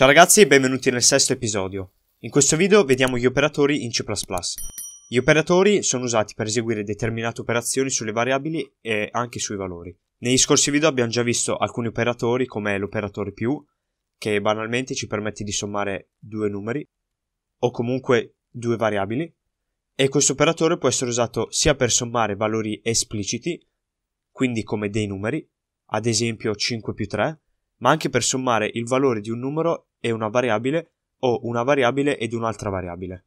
Ciao ragazzi e benvenuti nel sesto episodio. In questo video vediamo gli operatori in C++. Gli operatori sono usati per eseguire determinate operazioni sulle variabili e anche sui valori. Negli scorsi video abbiamo già visto alcuni operatori come l'operatore più, che banalmente ci permette di sommare due numeri o comunque due variabili, e questo operatore può essere usato sia per sommare valori espliciti, quindi come dei numeri, ad esempio 5 più 3, ma anche per sommare il valore di un numero e una variabile o una variabile ed un'altra variabile.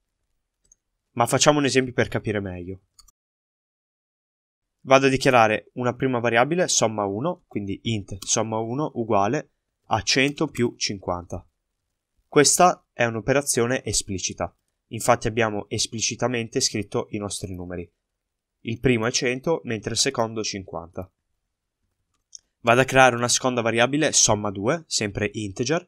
Ma facciamo un esempio per capire meglio. Vado a dichiarare una prima variabile somma 1, quindi int somma 1 uguale a 100 più 50. Questa è un'operazione esplicita, infatti abbiamo esplicitamente scritto i nostri numeri. Il primo è 100, mentre il secondo 50. Vado a creare una seconda variabile somma 2, sempre integer,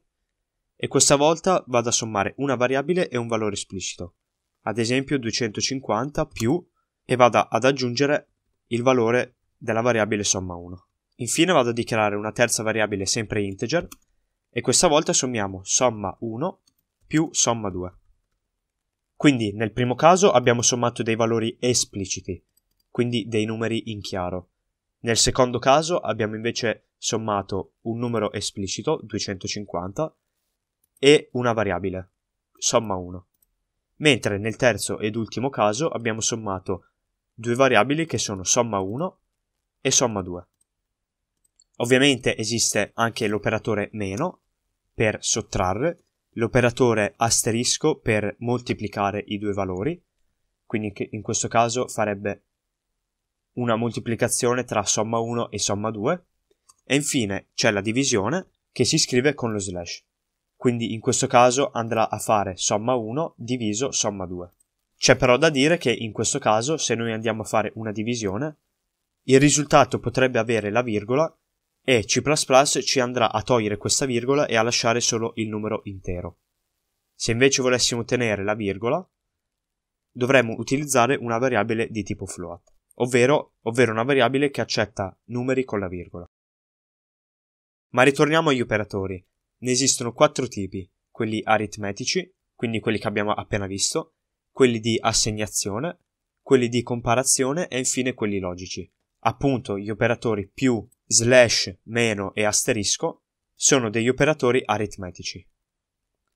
e questa volta vado a sommare una variabile e un valore esplicito, ad esempio 250 più e vado ad aggiungere il valore della variabile somma 1. Infine vado a dichiarare una terza variabile sempre integer e questa volta sommiamo somma 1 più somma 2. Quindi nel primo caso abbiamo sommato dei valori espliciti, quindi dei numeri in chiaro. Nel secondo caso abbiamo invece sommato un numero esplicito, 250, e una variabile, somma 1. Mentre nel terzo ed ultimo caso abbiamo sommato due variabili che sono somma 1 e somma 2. Ovviamente esiste anche l'operatore meno per sottrarre, l'operatore asterisco per moltiplicare i due valori, quindi in questo caso farebbe una moltiplicazione tra somma 1 e somma 2, e infine c'è la divisione che si scrive con lo slash quindi in questo caso andrà a fare somma 1 diviso somma 2. C'è però da dire che in questo caso se noi andiamo a fare una divisione, il risultato potrebbe avere la virgola e C++ ci andrà a togliere questa virgola e a lasciare solo il numero intero. Se invece volessimo ottenere la virgola, dovremmo utilizzare una variabile di tipo float, ovvero, ovvero una variabile che accetta numeri con la virgola. Ma ritorniamo agli operatori. Ne esistono quattro tipi, quelli aritmetici, quindi quelli che abbiamo appena visto, quelli di assegnazione, quelli di comparazione e infine quelli logici. Appunto, gli operatori più, slash, meno e asterisco sono degli operatori aritmetici.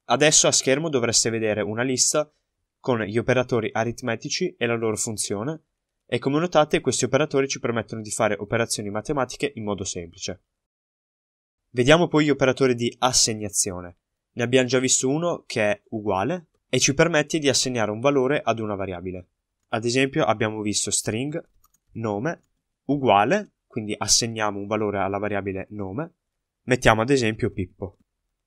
Adesso a schermo dovreste vedere una lista con gli operatori aritmetici e la loro funzione, e come notate questi operatori ci permettono di fare operazioni matematiche in modo semplice. Vediamo poi gli operatori di assegnazione. Ne abbiamo già visto uno che è uguale e ci permette di assegnare un valore ad una variabile. Ad esempio abbiamo visto string nome uguale, quindi assegniamo un valore alla variabile nome, mettiamo ad esempio Pippo.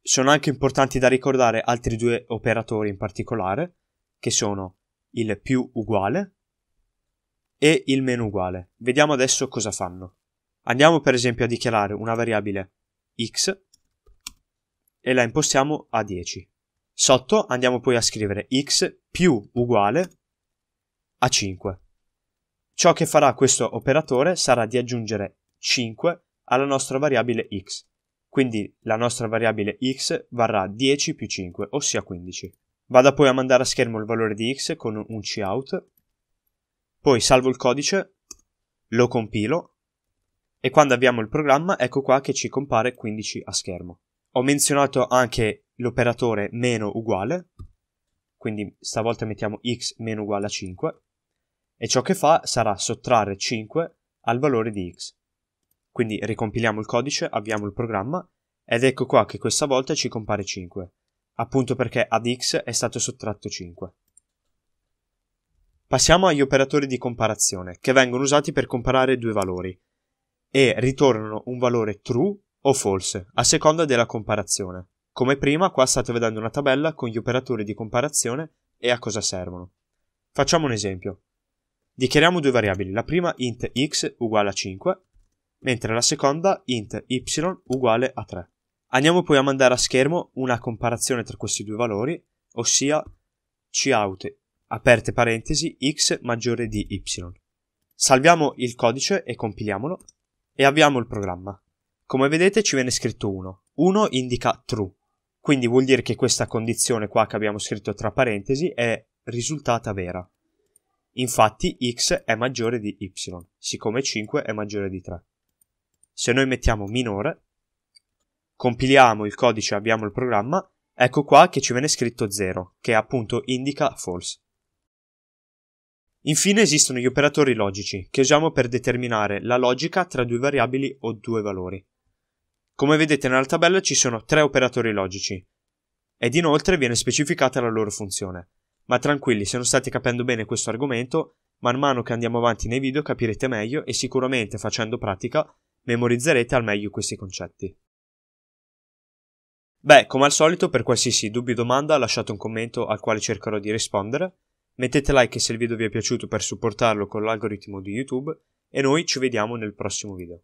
Sono anche importanti da ricordare altri due operatori in particolare, che sono il più uguale e il meno uguale. Vediamo adesso cosa fanno. Andiamo per esempio a dichiarare una variabile x e la impostiamo a 10. Sotto andiamo poi a scrivere x più uguale a 5. Ciò che farà questo operatore sarà di aggiungere 5 alla nostra variabile x. Quindi la nostra variabile x varrà 10 più 5, ossia 15. Vado poi a mandare a schermo il valore di x con un cout, poi salvo il codice, lo compilo e quando avviamo il programma ecco qua che ci compare 15 a schermo. Ho menzionato anche l'operatore meno uguale, quindi stavolta mettiamo x meno uguale a 5 e ciò che fa sarà sottrarre 5 al valore di x. Quindi ricompiliamo il codice, avviamo il programma ed ecco qua che questa volta ci compare 5, appunto perché ad x è stato sottratto 5. Passiamo agli operatori di comparazione, che vengono usati per comparare due valori, e ritornano un valore true o false, a seconda della comparazione. Come prima, qua state vedendo una tabella con gli operatori di comparazione e a cosa servono. Facciamo un esempio. Dichiariamo due variabili, la prima int x uguale a 5, mentre la seconda int y uguale a 3. Andiamo poi a mandare a schermo una comparazione tra questi due valori, ossia cout, aperte parentesi, x maggiore di y. Salviamo il codice e compiliamolo e abbiamo il programma. Come vedete ci viene scritto 1. 1 indica true, quindi vuol dire che questa condizione qua che abbiamo scritto tra parentesi è risultata vera. Infatti x è maggiore di y, siccome 5 è maggiore di 3. Se noi mettiamo minore, compiliamo il codice, abbiamo il programma, ecco qua che ci viene scritto 0, che appunto indica false. Infine esistono gli operatori logici, che usiamo per determinare la logica tra due variabili o due valori. Come vedete nella tabella ci sono tre operatori logici, ed inoltre viene specificata la loro funzione. Ma tranquilli, se non state capendo bene questo argomento, man mano che andiamo avanti nei video capirete meglio e sicuramente facendo pratica memorizzerete al meglio questi concetti. Beh, come al solito, per qualsiasi dubbio o domanda lasciate un commento al quale cercherò di rispondere Mettete like se il video vi è piaciuto per supportarlo con l'algoritmo di YouTube e noi ci vediamo nel prossimo video.